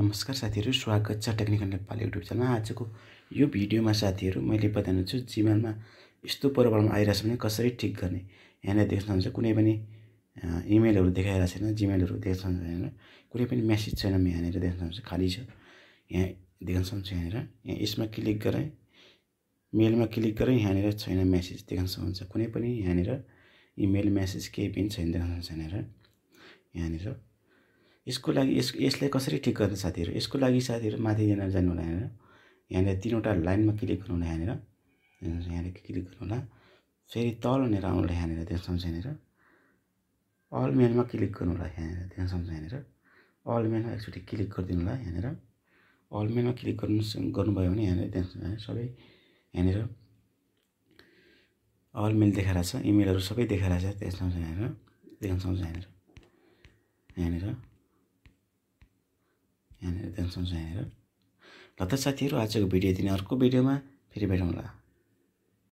नमस्कार साथीहरू स्वागत छ टेक्निकल नेपाल युट्युब च्यानलमा आजको यो भिडियोमा साथीहरू मैले बताउनु छु जिमेलमा यस्तो प्रब्लम आइरहेछ भने कसरी ठिक गर्ने यहाँनिर देख्नुहुन्छ कुनै पनि इमेलहरू देखाइरहेको छैन जिमेलहरू देख्नुहुन्छ यहाँनिर कुनै पनि मेसेज छैन म यहाँनिर सक्छु खालि छ यहाँ देख्न सक्छु यहाँनिर यहाँ यसमा क्लिक गरेँ मेलमा क्लिक गरेँ यहाँनिर छैन मेसेज देख्न सक्नुहुन्छ कुनै पनि यहाँनिर इमेल मेसेज केही पनि छैन देख्न सक्छ यहाँनिर यहाँनिर यसको लागि यस यसलाई कसरी ठिक गर्ने साथीहरू यसको लागि साथीहरू माथि जान जानु होला यहाँनिर यहाँनिर तिनवटा लाइनमा क्लिक गर्नु होला यहाँनिर यहाँनिर क्लिक गर्नु होला फेरि तलनेर आउनु होला यहाँनिर देख्छौँ यहाँनिर अल मेलमा क्लिक गर्नु होला यहाँनिर देख्छौँ यहाँनिर अल मेलमा एकचोटि क्लिक गरिदिनु होला यहाँनिर अल मेलमा क्लिक गर्नु गर्नुभयो भने यहाँनिर त्यहाँ सबै यहाँनिर अल मेल देखाएर छ इमेलहरू सबै देखाएर छ त्यहाँ यहाँनिर देख्न सक्छ यहाँनिर यहाँनिर यहाँनिर ध्यानसँग यहाँनिर ल त साथीहरू आजको भिडियो दिने अर्को भिडियोमा फेरि भेटौँला